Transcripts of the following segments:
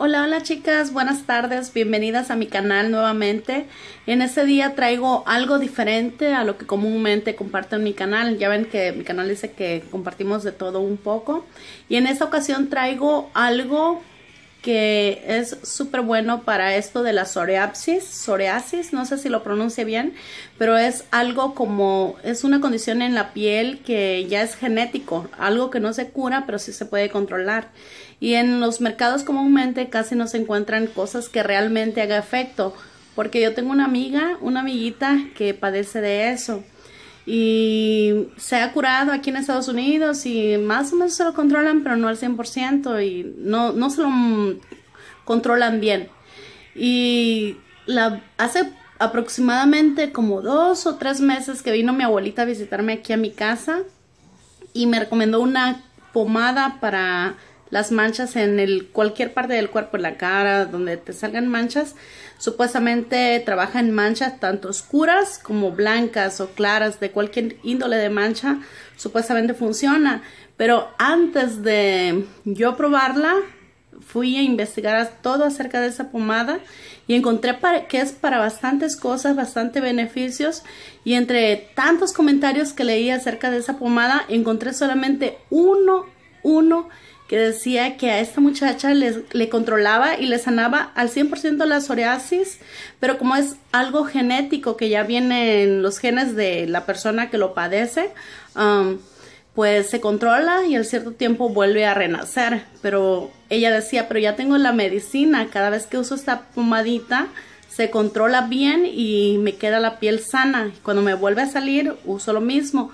Hola, hola chicas, buenas tardes, bienvenidas a mi canal nuevamente. En este día traigo algo diferente a lo que comúnmente comparto en mi canal. Ya ven que mi canal dice que compartimos de todo un poco. Y en esta ocasión traigo algo que es súper bueno para esto de la psoriasis, psoriasis, no sé si lo pronuncie bien, pero es algo como, es una condición en la piel que ya es genético, algo que no se cura, pero sí se puede controlar. Y en los mercados comúnmente casi no se encuentran cosas que realmente haga efecto, porque yo tengo una amiga, una amiguita que padece de eso y se ha curado aquí en Estados Unidos y más o menos se lo controlan, pero no al 100% y no, no se lo controlan bien. Y la, hace aproximadamente como dos o tres meses que vino mi abuelita a visitarme aquí a mi casa y me recomendó una pomada para las manchas en el, cualquier parte del cuerpo, en la cara, donde te salgan manchas. Supuestamente trabaja en manchas tanto oscuras como blancas o claras, de cualquier índole de mancha, supuestamente funciona. Pero antes de yo probarla, fui a investigar todo acerca de esa pomada y encontré que es para bastantes cosas, bastante beneficios y entre tantos comentarios que leí acerca de esa pomada encontré solamente uno uno que decía que a esta muchacha le controlaba y le sanaba al 100% la psoriasis, pero como es algo genético que ya viene en los genes de la persona que lo padece, um, pues se controla y al cierto tiempo vuelve a renacer. Pero ella decía, pero ya tengo la medicina, cada vez que uso esta pomadita se controla bien y me queda la piel sana. Cuando me vuelve a salir, uso lo mismo.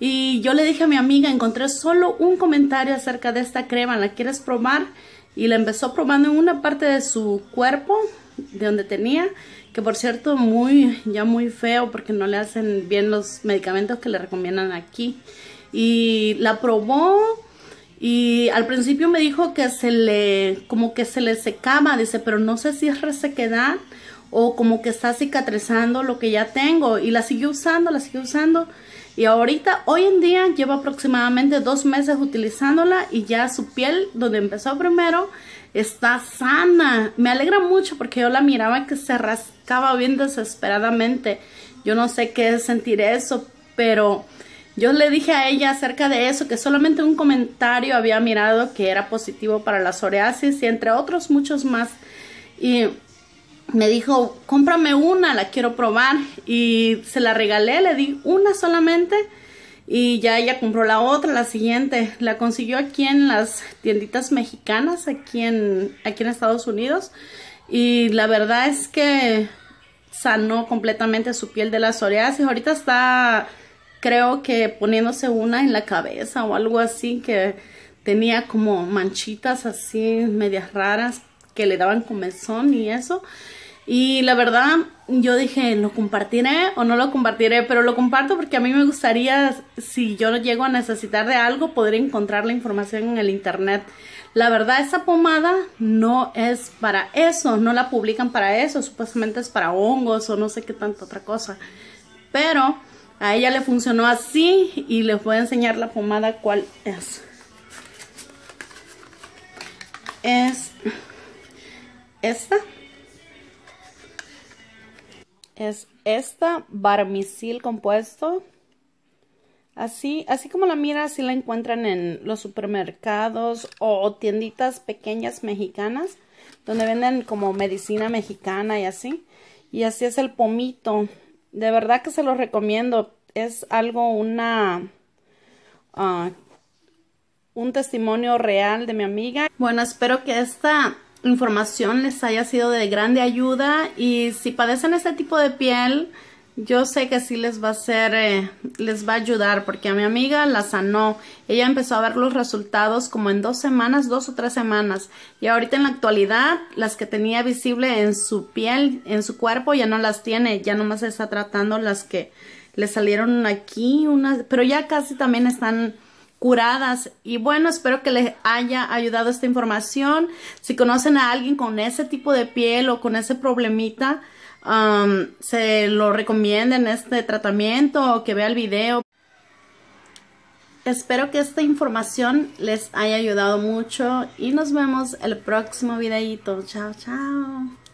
Y yo le dije a mi amiga, encontré solo un comentario acerca de esta crema, ¿la quieres probar? Y la empezó probando en una parte de su cuerpo, de donde tenía, que por cierto muy, ya muy feo porque no le hacen bien los medicamentos que le recomiendan aquí. Y la probó y al principio me dijo que se le, como que se le secaba, dice, pero no sé si es resequedad o como que está cicatrizando lo que ya tengo. Y la siguió usando, la siguió usando y ahorita, hoy en día, llevo aproximadamente dos meses utilizándola y ya su piel, donde empezó primero, está sana. Me alegra mucho porque yo la miraba que se rascaba bien desesperadamente. Yo no sé qué sentir eso, pero yo le dije a ella acerca de eso que solamente un comentario había mirado que era positivo para la psoriasis y entre otros muchos más. Y me dijo, cómprame una, la quiero probar. Y se la regalé, le di una solamente. Y ya ella compró la otra, la siguiente. La consiguió aquí en las tienditas mexicanas, aquí en, aquí en Estados Unidos. Y la verdad es que sanó completamente su piel de las la y Ahorita está, creo que poniéndose una en la cabeza o algo así que tenía como manchitas así medias raras que le daban comezón y eso. Y la verdad, yo dije, ¿lo compartiré o no lo compartiré? Pero lo comparto porque a mí me gustaría, si yo llego a necesitar de algo, poder encontrar la información en el internet. La verdad, esa pomada no es para eso, no la publican para eso, supuestamente es para hongos o no sé qué tanta otra cosa. Pero a ella le funcionó así y les voy a enseñar la pomada cuál es. Es esta es esta barmisil compuesto. Así, así como la mira, así la encuentran en los supermercados o tienditas pequeñas mexicanas, donde venden como medicina mexicana y así. Y así es el pomito. De verdad que se lo recomiendo. Es algo, una... Ah, un testimonio real de mi amiga. Bueno, espero que esta información les haya sido de grande ayuda y si padecen este tipo de piel, yo sé que sí les va a ser, eh, les va a ayudar porque a mi amiga la sanó. Ella empezó a ver los resultados como en dos semanas, dos o tres semanas. Y ahorita en la actualidad, las que tenía visible en su piel, en su cuerpo, ya no las tiene. Ya nomás está tratando las que le salieron aquí, unas, pero ya casi también están curadas. Y bueno, espero que les haya ayudado esta información. Si conocen a alguien con ese tipo de piel o con ese problemita, um, se lo recomienden este tratamiento o que vea el video. Espero que esta información les haya ayudado mucho y nos vemos el próximo videito. Chao, chao.